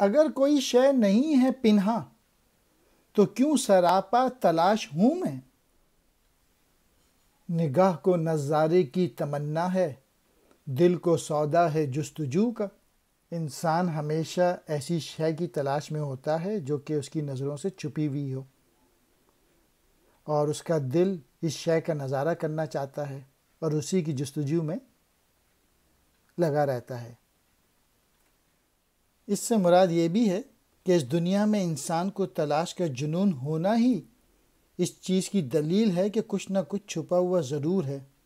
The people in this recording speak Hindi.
अगर कोई शय नहीं है पिन्हा तो क्यों सरापा तलाश हूं मैं निगाह को नज़ारे की तमन्ना है दिल को सौदा है जस्तजू का इंसान हमेशा ऐसी शय की तलाश में होता है जो कि उसकी नज़रों से छुपी हुई हो और उसका दिल इस शय का नज़ारा करना चाहता है और उसी की जस्तजू में लगा रहता है इससे मुराद ये भी है कि इस दुनिया में इंसान को तलाश का जुनून होना ही इस चीज़ की दलील है कि कुछ ना कुछ छुपा हुआ ज़रूर है